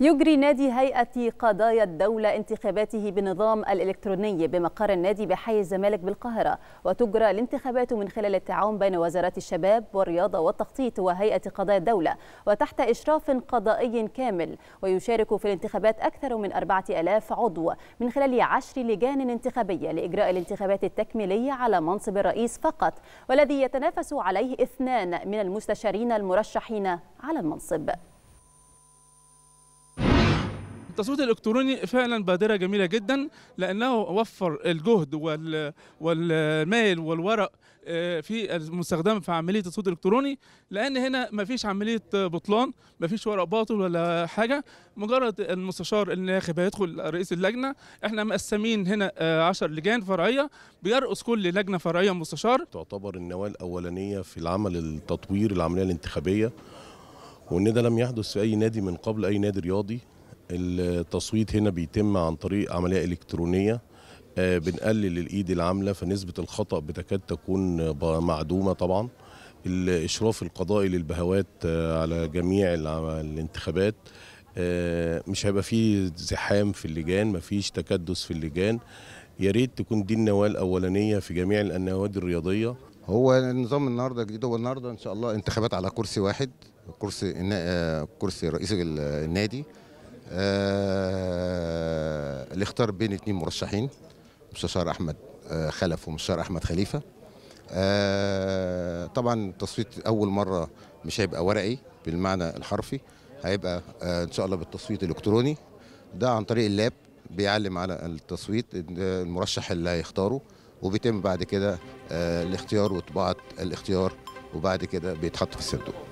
يجري نادي هيئة قضايا الدولة انتخاباته بنظام الإلكتروني بمقر النادي بحي الزمالك بالقاهرة وتجرى الانتخابات من خلال التعاون بين وزارات الشباب والرياضة والتخطيط وهيئة قضايا الدولة وتحت إشراف قضائي كامل ويشارك في الانتخابات أكثر من 4000 عضو من خلال عشر لجان انتخابية لإجراء الانتخابات التكميلية على منصب الرئيس فقط والذي يتنافس عليه اثنان من المستشارين المرشحين على المنصب التصويت الالكتروني فعلا بادره جميله جدا لانه وفر الجهد والمال والورق آه، في المستخدم في عمليه التصويت الالكتروني لان هنا ما فيش عمليه بطلان ما فيش ورق باطل ولا حاجه مجرد المستشار الناخب هيدخل رئيس اللجنه احنا مقسمين هنا 10 آه، لجان فرعيه بيرقص كل لجنه فرعيه مستشار تعتبر النواه الاولانيه في العمل التطوير العمليه الانتخابيه وان ده لم يحدث في اي نادي من قبل اي نادي رياضي التصويت هنا بيتم عن طريق عملية إلكترونية آه، بنقلل الإيد العاملة فنسبة الخطأ بتكاد تكون معدومة طبعا الإشراف القضائي للبهوات آه، على جميع الانتخابات آه، مش هيبقى فيه زحام في اللجان مفيش تكدس في اللجان يا ريت تكون دي النواه الاولانيه في جميع النوادي الرياضيه هو النظام النهارده جديد هو النهارده ان شاء الله انتخابات على كرسي واحد كرسي كرسي رئيس النادي آه، اللي اختار بين اثنين مرشحين مستشار احمد آه، خلف ومستشار احمد خليفه آه، طبعا التصويت اول مره مش هيبقى ورقي بالمعنى الحرفي هيبقى ان شاء الله بالتصويت الالكتروني ده عن طريق اللاب بيعلم على التصويت المرشح اللي هيختاره وبيتم بعد كده الاختيار وطباعه الاختيار وبعد كده بيتحط في الصندوق